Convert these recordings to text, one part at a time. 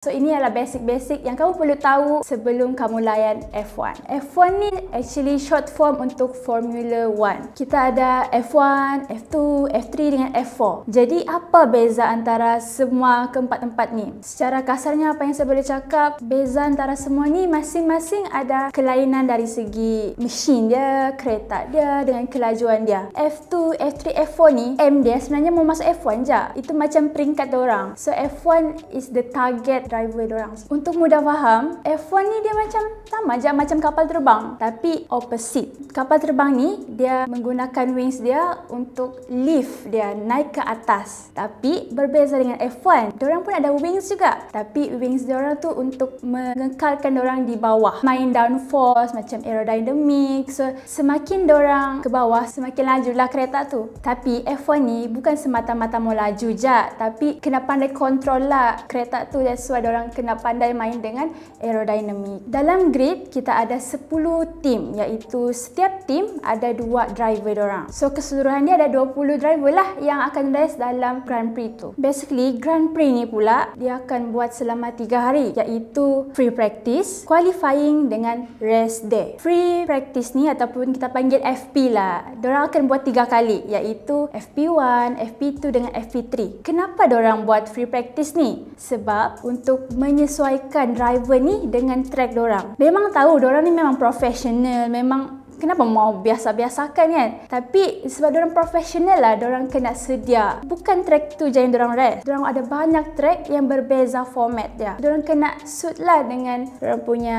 So ini adalah basic-basic yang kamu perlu tahu sebelum kamu layan F1. F1 ni actually short form untuk Formula 1. Kita ada F1, F2, F3 dengan F4. Jadi apa beza antara semua keempat-empat ni? Secara kasarnya apa yang saya boleh cakap, beza antara semua ni masing-masing ada kelainan dari segi mesin dia, kereta dia dengan kelajuan dia. F2, F3, F4 ni M dia sebenarnya mau masuk F1 je. Itu macam peringkat orang. So F1 is the target driver orang. Untuk mudah faham, F1 ni dia macam sama je macam kapal terbang tapi opposite. Kapal terbang ni dia menggunakan wings dia untuk lift dia naik ke atas. Tapi berbeza dengan F1, dia orang pun ada wings juga. Tapi wings dia orang tu untuk mengekalkan dia orang di bawah. Main downforce macam aerodynamic. So semakin dia orang ke bawah, semakin lajulah kereta tu. Tapi F1 ni bukan semata-mata mau laju je, tapi kena pandai kontrol lah kereta tu. That's why supaya orang kena pandai main dengan aerodynamic. Dalam grid, kita ada 10 tim, iaitu setiap tim ada 2 driver orang. So keseluruhan dia ada 20 driver lah yang akan race dalam Grand Prix tu. Basically, Grand Prix ni pula dia akan buat selama 3 hari iaitu free practice, qualifying dengan race day. Free practice ni ataupun kita panggil FP lah. Diorang akan buat 3 kali iaitu FP1, FP2 dengan FP3. Kenapa diorang buat free practice ni? Sebab untuk untuk menyesuaikan driver ni dengan track orang. Memang tahu orang ni memang profesional, memang kenapa mau biasa-biasakan kan? Tapi sebab orang profesional lah, orang kena sedia. Bukan track tu je yang orang rest. Orang ada banyak track yang berbeza format dia. Orang kena suit lah dengan orang punya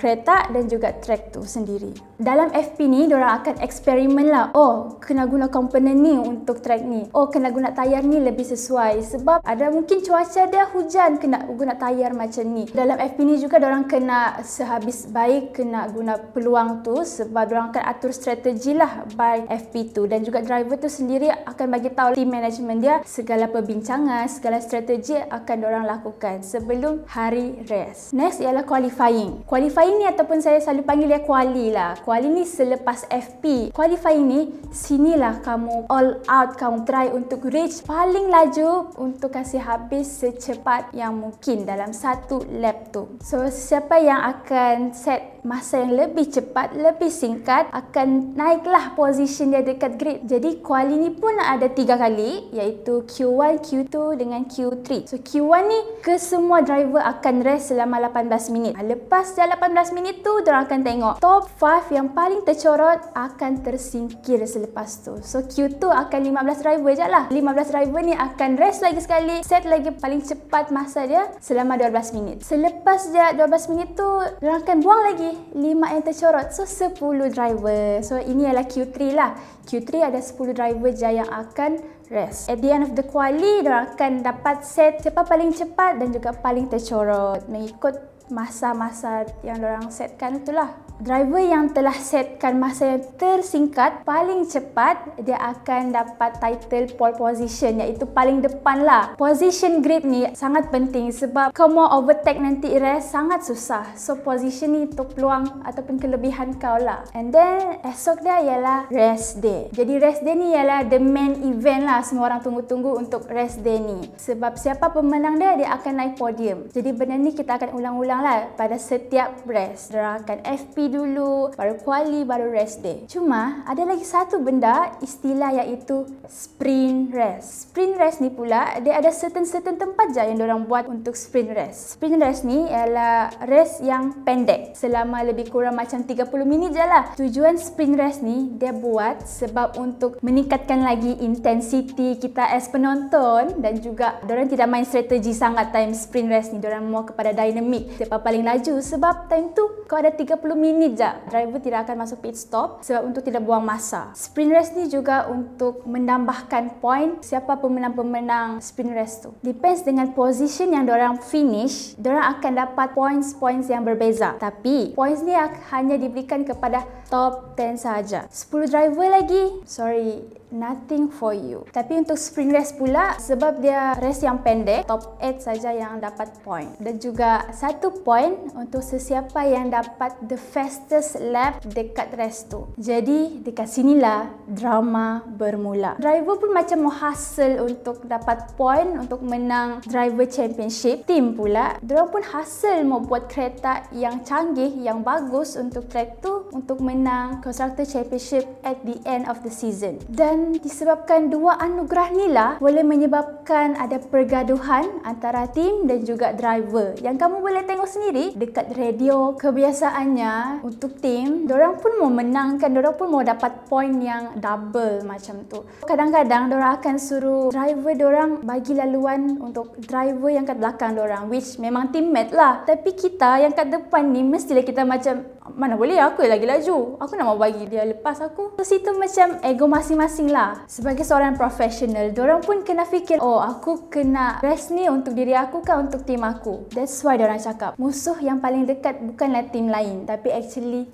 kereta dan juga track tu sendiri. Dalam FP ni, orang akan eksperimen lah. Oh, kena guna komponen ni untuk track ni. Oh, kena guna tayar ni lebih sesuai. Sebab ada mungkin cuaca dia hujan, kena guna tayar macam ni. Dalam FP ni juga, orang kena sehabis baik kena guna peluang tu sebab orang diorangkan atur strategi lah by FP2 dan juga driver tu sendiri akan bagi tahu team management dia segala perbincangan, segala strategi akan orang lakukan sebelum hari rest. Next ialah qualifying. Qualifying ni ataupun saya selalu panggil dia quali lah. Quali ni selepas FP. Qualifying ni sinilah kamu all out kamu try untuk reach paling laju untuk kasih habis secepat yang mungkin dalam satu lap tu. So siapa yang akan set masa yang lebih cepat, lebih singkat peringkat akan naiklah position dia dekat grid. Jadi kuali ni pun ada tiga kali iaitu Q1, Q2 dengan Q3. So Q1 ni kesemua driver akan rest selama 18 minit. Lepas dalam 18 minit tu, diorang akan tengok top 5 yang paling tercorot akan tersingkir selepas tu. So Q2 akan 15 driver je lah. 15 driver ni akan rest lagi sekali, set lagi paling cepat masa dia selama 12 minit. Selepas dia 12 minit tu, diorang akan buang lagi 5 yang tercorot. So 10 driver driver. So ini adalah Q3 lah. Q3 ada 10 driver je yang akan rest. At the end of the quali, mereka akan dapat set siapa paling cepat dan juga paling tercorot. Mengikut masa-masa yang orang setkan itulah driver yang telah setkan masa yang tersingkat paling cepat dia akan dapat title pole position iaitu paling depan lah position grip ni sangat penting sebab kau mau overtake nanti race sangat susah so position ni tu peluang ataupun kelebihan kau lah and then esok dia ialah rest day jadi rest day ni ialah the main event lah semua orang tunggu-tunggu untuk rest day ni sebab siapa pemenang dia dia akan naik podium jadi benda ni kita akan ulang-ulang lah pada setiap rest dia akan FP dulu, baru kuali, baru rest day. Cuma ada lagi satu benda istilah iaitu sprint rest. Sprint rest ni pula dia ada certain-certain tempat je yang orang buat untuk sprint rest. Sprint rest ni ialah rest yang pendek selama lebih kurang macam 30 minit je lah. Tujuan sprint rest ni dia buat sebab untuk meningkatkan lagi intensity kita as penonton dan juga orang tidak main strategi sangat time sprint rest ni. Orang mahu kepada dynamic siapa paling laju sebab time tu kau ada 30 minit ni je driver tidak akan masuk pit stop sebab untuk tidak buang masa. Sprint race ni juga untuk menambahkan point siapa pemenang-pemenang sprint race tu. Depends dengan position yang orang finish, orang akan dapat points-points yang berbeza. Tapi points ni hanya diberikan kepada top 10 saja. 10 driver lagi, sorry, nothing for you. Tapi untuk spring race pula sebab dia race yang pendek, top 8 saja yang dapat point. Dan juga satu point untuk sesiapa yang dapat the fastest lap dekat race tu. Jadi dekat sinilah drama bermula. Driver pun macam mau hustle untuk dapat point untuk menang driver championship. Team pula, dia pun hustle mau buat kereta yang canggih, yang bagus untuk track tu untuk menang constructor championship at the end of the season. Dan dan disebabkan dua anugerah ni lah boleh menyebabkan ada pergaduhan antara tim dan juga driver. Yang kamu boleh tengok sendiri dekat radio kebiasaannya untuk tim, orang pun mau menangkan, orang pun mau dapat poin yang double macam tu. Kadang-kadang orang akan suruh driver orang bagi laluan untuk driver yang kat belakang orang which memang teammate lah. Tapi kita yang kat depan ni mestilah kita macam mana boleh aku lagi laju. Aku nak mau bagi dia lepas aku. So, situ macam ego masing-masing lah. Sebagai seorang profesional, orang pun kena fikir, oh aku kena rest ni untuk diri aku kan untuk tim aku. That's why orang cakap, musuh yang paling dekat bukanlah tim lain. Tapi actually,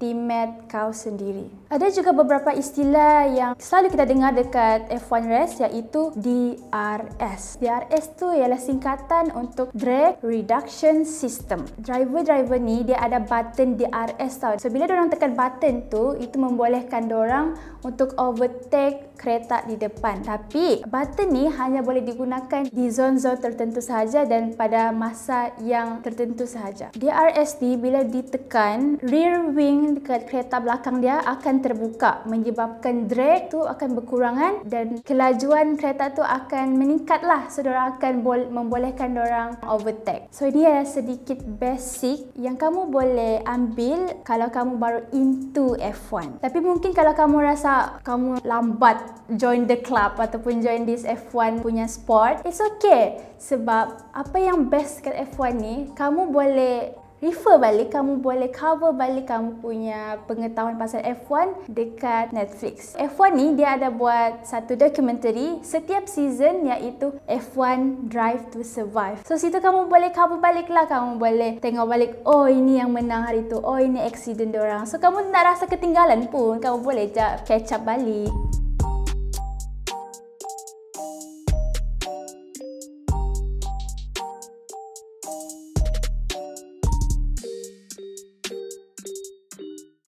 Timet kau sendiri. Ada juga beberapa istilah yang selalu kita dengar dekat F1 race iaitu DRS. DRS tu ialah singkatan untuk Drag Reduction System. Driver-driver ni dia ada button DRS tau. So bila dia orang tekan button tu, itu membolehkan dia orang untuk overtake kereta di depan tapi button ni hanya boleh digunakan di zon-zon tertentu sahaja dan pada masa yang tertentu sahaja. DRSD bila ditekan, rear wing dekat kereta belakang dia akan terbuka menyebabkan drag tu akan berkurangan dan kelajuan kereta tu akan meningkat lah so diorang akan membolehkan orang overtake. So ini adalah sedikit basic yang kamu boleh ambil kalau kamu baru into F1. Tapi mungkin kalau kamu rasa kamu lambat join the club ataupun join this F1 punya sport, it's okay. Sebab apa yang best kat F1 ni, kamu boleh refer balik, kamu boleh cover balik kamu punya pengetahuan pasal F1 dekat Netflix. F1 ni dia ada buat satu documentary setiap season iaitu F1 Drive to Survive. So situ kamu boleh cover balik lah, kamu boleh tengok balik, oh ini yang menang hari tu, oh ini accident orang. So kamu tak rasa ketinggalan pun, kamu boleh catch up balik.